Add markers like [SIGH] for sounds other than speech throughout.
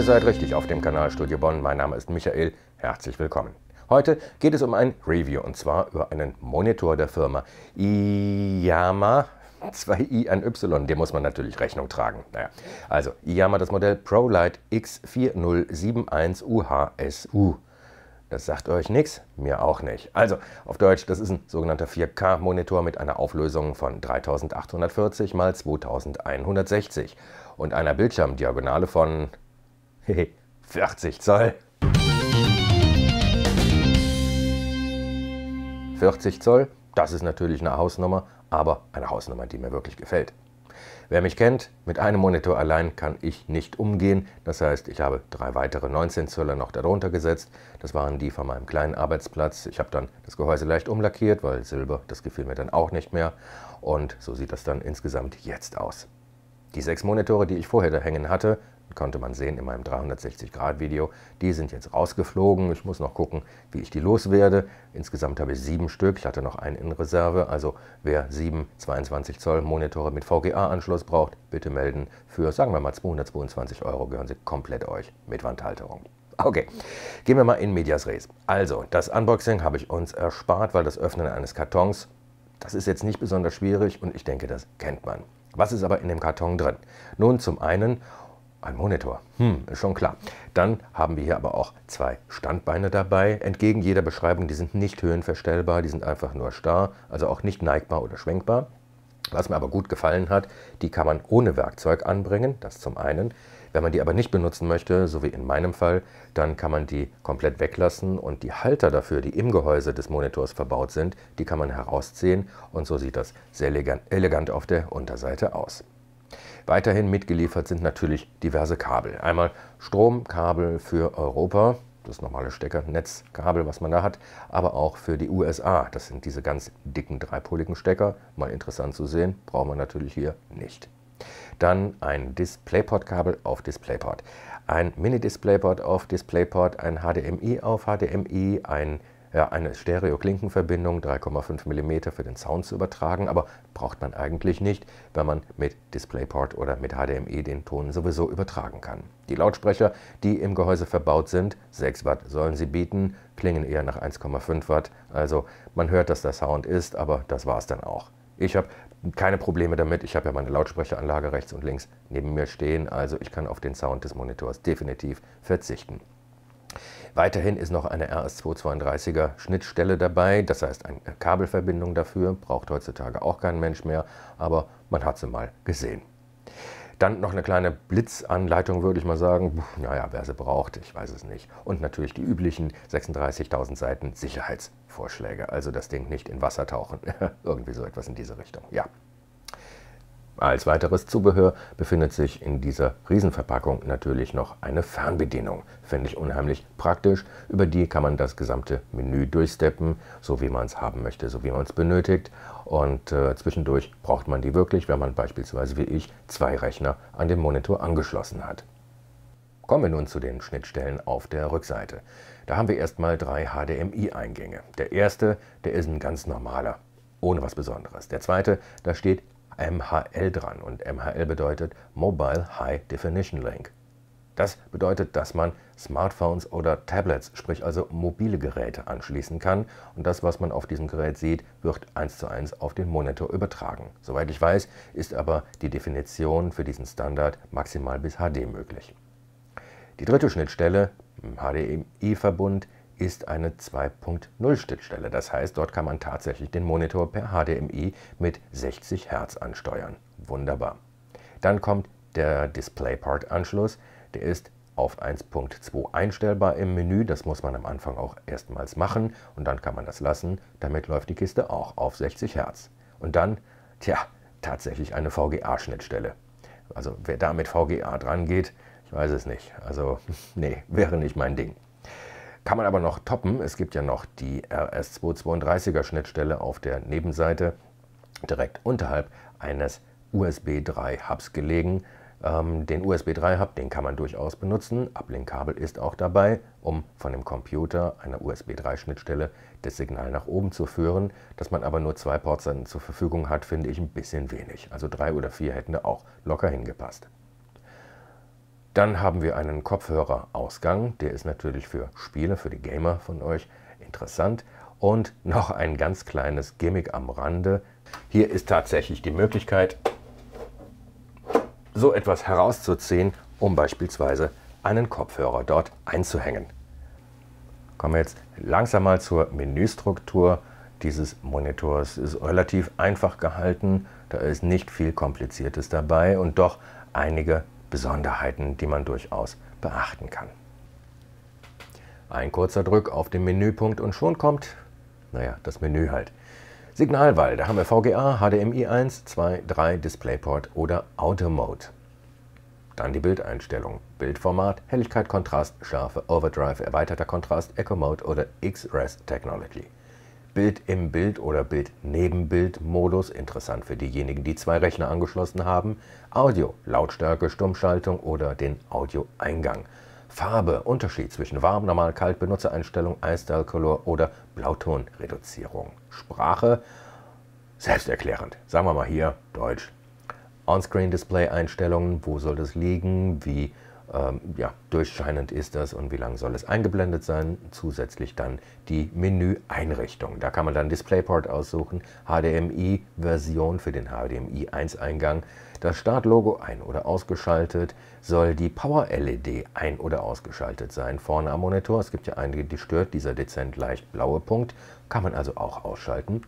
Ihr seid richtig auf dem Kanal Studio Bonn. Mein Name ist Michael. Herzlich willkommen. Heute geht es um ein Review und zwar über einen Monitor der Firma Iyama. 2i an Y, dem muss man natürlich Rechnung tragen. Naja, also Iyama das Modell ProLight X4071UHSU. Das sagt euch nichts, mir auch nicht. Also, auf Deutsch, das ist ein sogenannter 4K-Monitor mit einer Auflösung von 3840 x 2160 und einer Bildschirmdiagonale von 40 Zoll. 40 Zoll, das ist natürlich eine Hausnummer, aber eine Hausnummer, die mir wirklich gefällt. Wer mich kennt, mit einem Monitor allein kann ich nicht umgehen. Das heißt, ich habe drei weitere 19 Zöller noch darunter gesetzt. Das waren die von meinem kleinen Arbeitsplatz. Ich habe dann das Gehäuse leicht umlackiert, weil Silber, das gefiel mir dann auch nicht mehr. Und so sieht das dann insgesamt jetzt aus. Die sechs Monitore, die ich vorher da hängen hatte, konnte man sehen in meinem 360-Grad-Video. Die sind jetzt rausgeflogen. Ich muss noch gucken, wie ich die loswerde. Insgesamt habe ich sieben Stück. Ich hatte noch einen in Reserve. Also wer sieben 22 Zoll Monitore mit VGA-Anschluss braucht, bitte melden. Für, sagen wir mal, 222 Euro gehören sie komplett euch mit Wandhalterung. Okay, gehen wir mal in Medias Res. Also, das Unboxing habe ich uns erspart, weil das Öffnen eines Kartons, das ist jetzt nicht besonders schwierig und ich denke, das kennt man. Was ist aber in dem Karton drin? Nun, zum einen ein Monitor, hm, ist schon klar. Dann haben wir hier aber auch zwei Standbeine dabei. Entgegen jeder Beschreibung, die sind nicht höhenverstellbar, die sind einfach nur starr, also auch nicht neigbar oder schwenkbar. Was mir aber gut gefallen hat, die kann man ohne Werkzeug anbringen, das zum einen. Wenn man die aber nicht benutzen möchte, so wie in meinem Fall, dann kann man die komplett weglassen und die Halter dafür, die im Gehäuse des Monitors verbaut sind, die kann man herausziehen und so sieht das sehr elegant auf der Unterseite aus. Weiterhin mitgeliefert sind natürlich diverse Kabel. Einmal Stromkabel für Europa, das normale Steckernetzkabel, was man da hat, aber auch für die USA. Das sind diese ganz dicken dreipoligen Stecker. Mal interessant zu sehen, braucht man natürlich hier nicht. Dann ein DisplayPort-Kabel auf DisplayPort, ein Mini-DisplayPort auf DisplayPort, ein HDMI auf HDMI, ein ja, eine Stereo-Klinkenverbindung 3,5 mm für den Sound zu übertragen, aber braucht man eigentlich nicht, wenn man mit DisplayPort oder mit HDMI den Ton sowieso übertragen kann. Die Lautsprecher, die im Gehäuse verbaut sind, 6 Watt sollen sie bieten, klingen eher nach 1,5 Watt, also man hört, dass der Sound ist, aber das war's dann auch. Ich habe keine Probleme damit. Ich habe ja meine Lautsprecheranlage rechts und links neben mir stehen, also ich kann auf den Sound des Monitors definitiv verzichten. Weiterhin ist noch eine RS232er Schnittstelle dabei, das heißt eine Kabelverbindung dafür, braucht heutzutage auch kein Mensch mehr, aber man hat sie mal gesehen. Dann noch eine kleine Blitzanleitung, würde ich mal sagen. Naja, wer sie braucht, ich weiß es nicht. Und natürlich die üblichen 36.000 Seiten Sicherheitsvorschläge. Also das Ding nicht in Wasser tauchen. [LAUGHS] Irgendwie so etwas in diese Richtung. Ja. Als weiteres Zubehör befindet sich in dieser Riesenverpackung natürlich noch eine Fernbedienung. Fände ich unheimlich praktisch. Über die kann man das gesamte Menü durchsteppen, so wie man es haben möchte, so wie man es benötigt. Und äh, zwischendurch braucht man die wirklich, wenn man beispielsweise wie ich zwei Rechner an den Monitor angeschlossen hat. Kommen wir nun zu den Schnittstellen auf der Rückseite. Da haben wir erstmal drei HDMI-Eingänge. Der erste, der ist ein ganz normaler, ohne was Besonderes. Der zweite, da steht MHL dran und MHL bedeutet Mobile High Definition Link. Das bedeutet, dass man Smartphones oder Tablets, sprich also mobile Geräte anschließen kann und das, was man auf diesem Gerät sieht, wird eins zu eins auf den Monitor übertragen. Soweit ich weiß, ist aber die Definition für diesen Standard maximal bis HD möglich. Die dritte Schnittstelle, HDMI-Verbund, ist eine 2.0 Schnittstelle. Das heißt, dort kann man tatsächlich den Monitor per HDMI mit 60 Hertz ansteuern. Wunderbar. Dann kommt der DisplayPort-Anschluss. Der ist auf 1.2 einstellbar im Menü. Das muss man am Anfang auch erstmals machen und dann kann man das lassen. Damit läuft die Kiste auch auf 60 Hertz. Und dann, tja, tatsächlich eine VGA-Schnittstelle. Also wer da mit VGA dran geht, ich weiß es nicht. Also [LAUGHS] nee, wäre nicht mein Ding. Kann man aber noch toppen. Es gibt ja noch die RS232er Schnittstelle auf der Nebenseite direkt unterhalb eines USB 3 Hubs gelegen. Ähm, den USB 3 Hub, den kann man durchaus benutzen. ablink ist auch dabei, um von dem Computer einer USB 3 Schnittstelle das Signal nach oben zu führen. Dass man aber nur zwei Ports zur Verfügung hat, finde ich ein bisschen wenig. Also drei oder vier hätten da auch locker hingepasst. Dann haben wir einen Kopfhörerausgang, der ist natürlich für Spieler, für die Gamer von euch interessant. Und noch ein ganz kleines Gimmick am Rande. Hier ist tatsächlich die Möglichkeit, so etwas herauszuziehen, um beispielsweise einen Kopfhörer dort einzuhängen. Kommen wir jetzt langsam mal zur Menüstruktur dieses Monitors. Ist relativ einfach gehalten, da ist nicht viel Kompliziertes dabei und doch einige Besonderheiten, die man durchaus beachten kann. Ein kurzer Drück auf den Menüpunkt und schon kommt, naja, das Menü halt. Signalwahl, da haben wir VGA, HDMI 1, 2, 3, DisplayPort oder Auto Mode. Dann die Bildeinstellung, Bildformat, Helligkeit, Kontrast, Schärfe, Overdrive, erweiterter Kontrast, Echo Mode oder X-Res Technology. Bild im Bild oder Bild neben Bild Modus, interessant für diejenigen, die zwei Rechner angeschlossen haben, Audio, Lautstärke, Stummschaltung oder den Audioeingang. Farbe, Unterschied zwischen warm, normal, kalt, Benutzereinstellung, Eyestyle Color oder Blautonreduzierung. Sprache, selbsterklärend. Sagen wir mal hier Deutsch. On-Screen-Display-Einstellungen, wo soll das liegen, wie ähm, ja, durchscheinend ist das und wie lange soll es eingeblendet sein. Zusätzlich dann die Menüeinrichtung. Da kann man dann DisplayPort aussuchen, HDMI-Version für den HDMI 1-Eingang, das Startlogo ein- oder ausgeschaltet, soll die Power-LED ein- oder ausgeschaltet sein. Vorne am Monitor, es gibt ja einige, die stört, dieser dezent leicht blaue Punkt, kann man also auch ausschalten.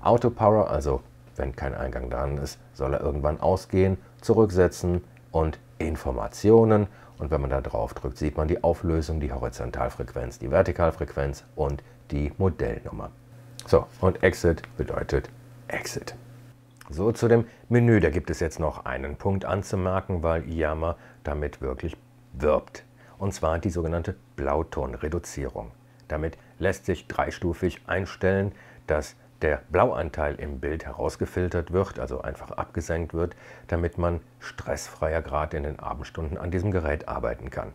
Auto Power, also wenn kein Eingang dran ist, soll er irgendwann ausgehen, zurücksetzen und Informationen und wenn man da drauf drückt, sieht man die Auflösung, die Horizontalfrequenz, die Vertikalfrequenz und die Modellnummer. So, und Exit bedeutet Exit. So zu dem Menü, da gibt es jetzt noch einen Punkt anzumerken, weil IAMA damit wirklich wirbt. Und zwar die sogenannte Blautonreduzierung. Damit lässt sich dreistufig einstellen, dass der Blauanteil im Bild herausgefiltert wird, also einfach abgesenkt wird, damit man stressfreier gerade in den Abendstunden an diesem Gerät arbeiten kann.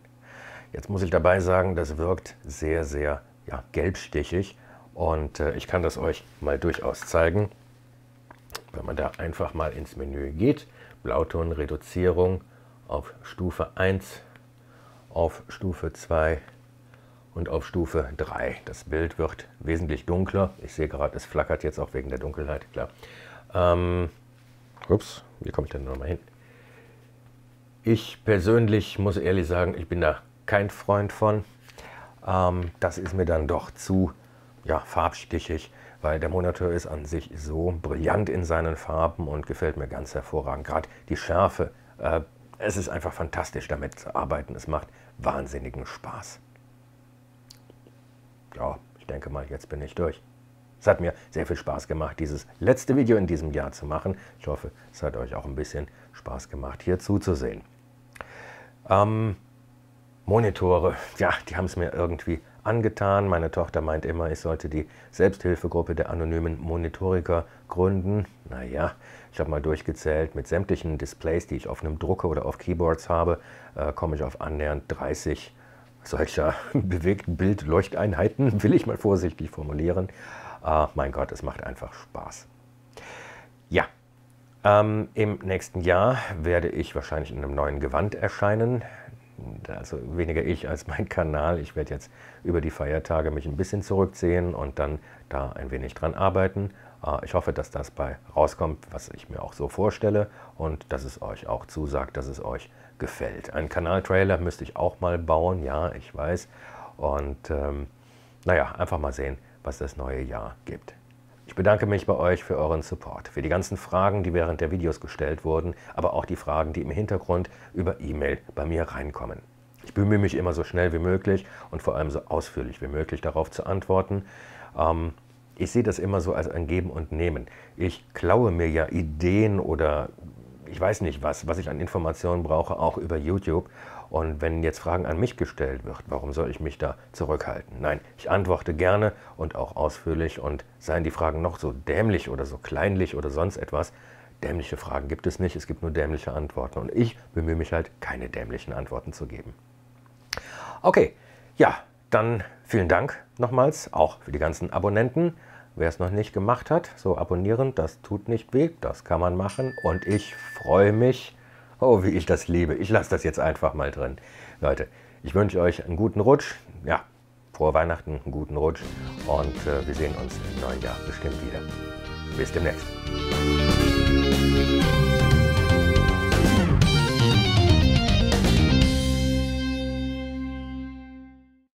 Jetzt muss ich dabei sagen, das wirkt sehr, sehr ja, gelbstichig und äh, ich kann das euch mal durchaus zeigen. Wenn man da einfach mal ins Menü geht, Blautonreduzierung auf Stufe 1, auf Stufe 2, und auf Stufe 3. Das Bild wird wesentlich dunkler. Ich sehe gerade, es flackert jetzt auch wegen der Dunkelheit, klar. Ähm, ups, wie komme ich denn nochmal hin? Ich persönlich muss ehrlich sagen, ich bin da kein Freund von. Ähm, das ist mir dann doch zu ja, farbstichig, weil der Monitor ist an sich so brillant in seinen Farben und gefällt mir ganz hervorragend. Gerade die Schärfe, äh, es ist einfach fantastisch damit zu arbeiten. Es macht wahnsinnigen Spaß ja, ich denke mal, jetzt bin ich durch. Es hat mir sehr viel Spaß gemacht, dieses letzte Video in diesem Jahr zu machen. Ich hoffe, es hat euch auch ein bisschen Spaß gemacht, hier zuzusehen. Ähm, Monitore, [LAUGHS] ja, die haben es mir irgendwie angetan. Meine Tochter meint immer, ich sollte die Selbsthilfegruppe der anonymen Monitoriker gründen. Naja, ich habe mal durchgezählt, mit sämtlichen Displays, die ich auf einem Drucker oder auf Keyboards habe, äh, komme ich auf annähernd 30 solcher [LAUGHS] bewegten Bildleuchteinheiten, [LAUGHS] will ich mal vorsichtig formulieren. Äh, mein Gott, es macht einfach Spaß. Ja, ähm, im nächsten Jahr werde ich wahrscheinlich in einem neuen Gewand erscheinen. Also weniger ich als mein Kanal. Ich werde jetzt über die Feiertage mich ein bisschen zurückziehen und dann da ein wenig dran arbeiten. Ah, ich hoffe, dass das bei rauskommt, was ich mir auch so vorstelle und dass es euch auch zusagt, dass es euch gefällt. Einen Kanaltrailer müsste ich auch mal bauen, ja, ich weiß. Und ähm, naja, einfach mal sehen, was das neue Jahr gibt. Ich bedanke mich bei euch für euren Support, für die ganzen Fragen, die während der Videos gestellt wurden, aber auch die Fragen, die im Hintergrund über E-Mail bei mir reinkommen. Ich bemühe mich immer so schnell wie möglich und vor allem so ausführlich wie möglich darauf zu antworten. Ähm, ich sehe das immer so als ein Geben und Nehmen. Ich klaue mir ja Ideen oder ich weiß nicht was, was ich an Informationen brauche, auch über YouTube. Und wenn jetzt Fragen an mich gestellt wird, warum soll ich mich da zurückhalten? Nein, ich antworte gerne und auch ausführlich und seien die Fragen noch so dämlich oder so kleinlich oder sonst etwas. Dämliche Fragen gibt es nicht, es gibt nur dämliche Antworten und ich bemühe mich halt, keine dämlichen Antworten zu geben. Okay, ja, dann vielen Dank nochmals, auch für die ganzen Abonnenten. Wer es noch nicht gemacht hat, so abonnieren, das tut nicht weh, das kann man machen. Und ich freue mich, oh, wie ich das liebe. Ich lasse das jetzt einfach mal drin. Leute, ich wünsche euch einen guten Rutsch. Ja, frohe Weihnachten, einen guten Rutsch. Und äh, wir sehen uns im neuen Jahr bestimmt wieder. Bis demnächst.